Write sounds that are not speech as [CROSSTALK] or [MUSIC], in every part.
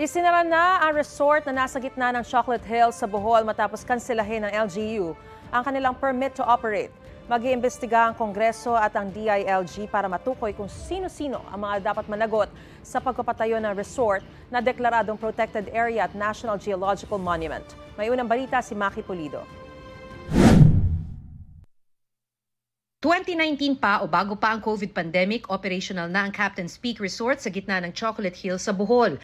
Isinara na ang resort na nasa gitna ng Chocolate Hills sa Bohol matapos kanselahin ng LGU ang kanilang permit to operate. Mag-iimbestiga ang Kongreso at ang DILG para matukoy kung sino-sino ang mga dapat managot sa pagpapatayo ng resort na deklaradong protected area at National Geological Monument. May unang balita si Maki Pulido. 2019 pa o bago pa ang COVID pandemic, operational na ang Captain's Peak Resort sa gitna ng Chocolate Hills sa Bohol.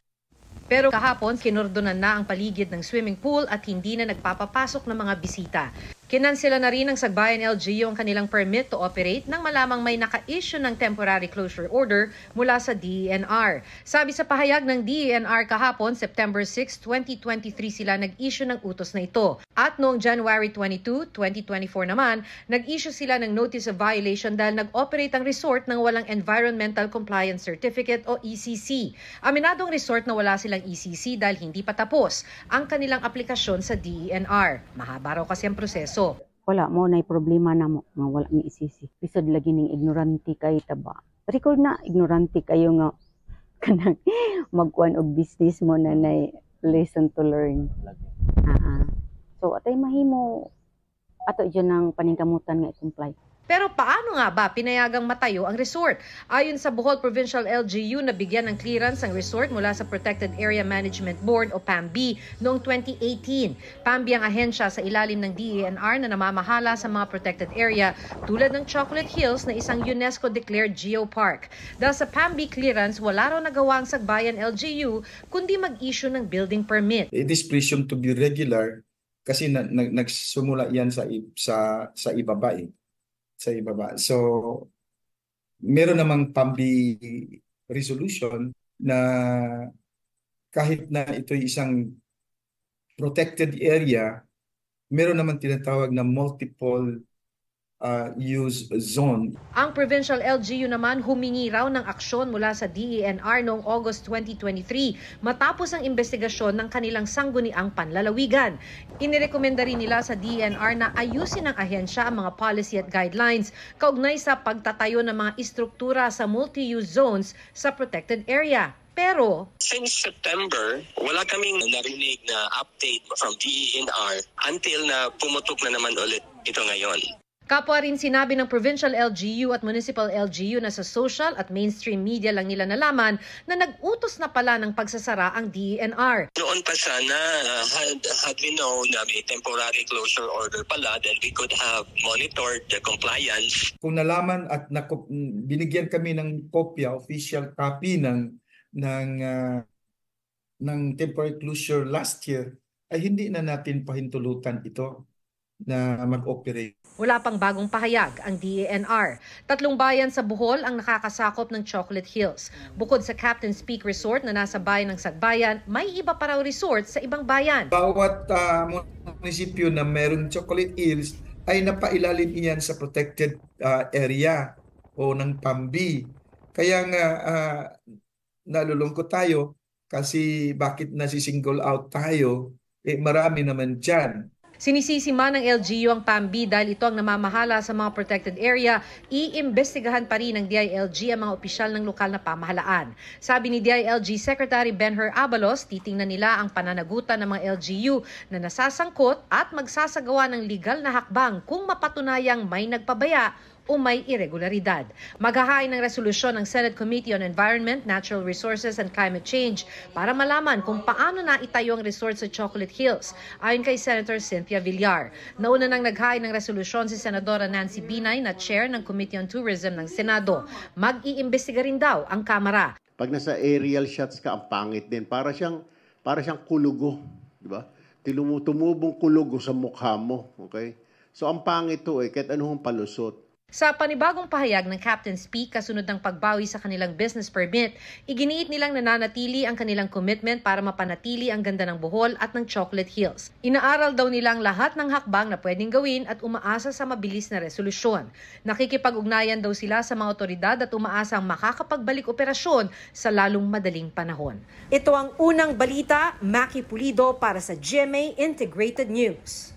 Pero kahapon, kinordonan na ang paligid ng swimming pool at hindi na nagpapapasok ng mga bisita. Kinansela na rin ng Sagbayan LGU ang kanilang permit to operate nang malamang may naka-issue ng temporary closure order mula sa DENR. Sabi sa pahayag ng DENR kahapon, September 6, 2023 sila nag-issue ng utos na ito. At noong January 22, 2024 naman, nag-issue sila ng notice of violation dahil nag-operate ang resort ng walang Environmental Compliance Certificate o ECC. Aminadong resort na wala silang ECC dahil hindi pa tapos ang kanilang aplikasyon sa DENR. Mahaba raw kasi ang proseso kaso. Wala mo na problema na mo nga wala ni isisi. Pisod lagi ning ignorante kay taba. Record na ignorante kayo nga [LAUGHS] kanang magkuan og business mo na nay lesson to learn. Uh ah, -huh. Ah. So atay mahimo ato dyan ang paningkamutan nga i-comply. Pero paano nga ba pinayagang matayo ang resort? Ayon sa Bohol Provincial LGU, nabigyan ng clearance ang resort mula sa Protected Area Management Board o PAMB noong 2018. PAMB ang ahensya sa ilalim ng DENR na namamahala sa mga protected area tulad ng Chocolate Hills na isang UNESCO-declared geopark. Dahil sa PAMB clearance, wala raw nagawa ang Sagbayan LGU kundi mag-issue ng building permit. It is presumed to be regular kasi na, na, nagsimula yan sa, sa, sa ibaba eh sa ibaba. So, meron namang pambi resolution na kahit na ito'y isang protected area, meron naman tinatawag na multiple uh, use zone. Ang provincial LGU naman humingi raw ng aksyon mula sa DENR noong August 2023 matapos ang investigasyon ng kanilang sangguniang panlalawigan. Inirekomenda rin nila sa DENR na ayusin ng ahensya ang mga policy at guidelines kaugnay sa pagtatayo ng mga istruktura sa multi-use zones sa protected area. Pero... Since September, wala kaming narinig na update from DENR until na pumutok na naman ulit ito ngayon. Kapwa rin sinabi ng provincial LGU at municipal LGU na sa social at mainstream media lang nila nalaman na nag-utos na pala ng pagsasara ang DENR. Noon pa sana, uh, had, had we known na may temporary closure order pala, then we could have monitored the compliance. Kung nalaman at naku- binigyan kami ng kopya, official copy ng ng uh, ng temporary closure last year, ay hindi na natin pahintulutan ito na mag-operate. Wala pang bagong pahayag ang DENR. Tatlong bayan sa Bohol ang nakakasakop ng Chocolate Hills. Bukod sa Captain's Peak Resort na nasa bayan ng Sagbayan, may iba pa raw resort sa ibang bayan. Bawat uh, munisipyo na mayroong Chocolate Hills ay napailalim niyan sa protected uh, area o ng PAMBI. Kaya nga uh, nalulungkot tayo kasi bakit nasi-single out tayo, eh marami naman dyan Sinisisi man ng LGU ang PAMB dahil ito ang namamahala sa mga protected area, iimbestigahan pa rin ng DILG ang mga opisyal ng lokal na pamahalaan. Sabi ni DILG Secretary Benher Abalos, titingnan nila ang pananagutan ng mga LGU na nasasangkot at magsasagawa ng legal na hakbang kung mapatunayang may nagpabaya o may irregularidad. Maghahain ng resolusyon ng Senate Committee on Environment, Natural Resources and Climate Change para malaman kung paano na itayo ang resort sa Chocolate Hills ayon kay Senator Cynthia Villar. Nauna nang naghain ng resolusyon si Senadora Nancy Binay na chair ng Committee on Tourism ng Senado. Mag-iimbestiga rin daw ang Kamara. Pag nasa aerial shots ka, ang pangit din. Para siyang, para siyang kulugo, di ba? Tilumutumubong kulugo sa mukha mo, okay? So ang pangit to eh, kahit anong palusot. Sa panibagong pahayag ng Captain Speak kasunod ng pagbawi sa kanilang business permit, iginiit nilang nananatili ang kanilang commitment para mapanatili ang ganda ng Bohol at ng Chocolate Hills. Inaaral daw nilang lahat ng hakbang na pwedeng gawin at umaasa sa mabilis na resolusyon. Nakikipag-ugnayan daw sila sa mga otoridad at umaasa ang makakapagbalik operasyon sa lalong madaling panahon. Ito ang unang balita, Maki Pulido para sa GMA Integrated News.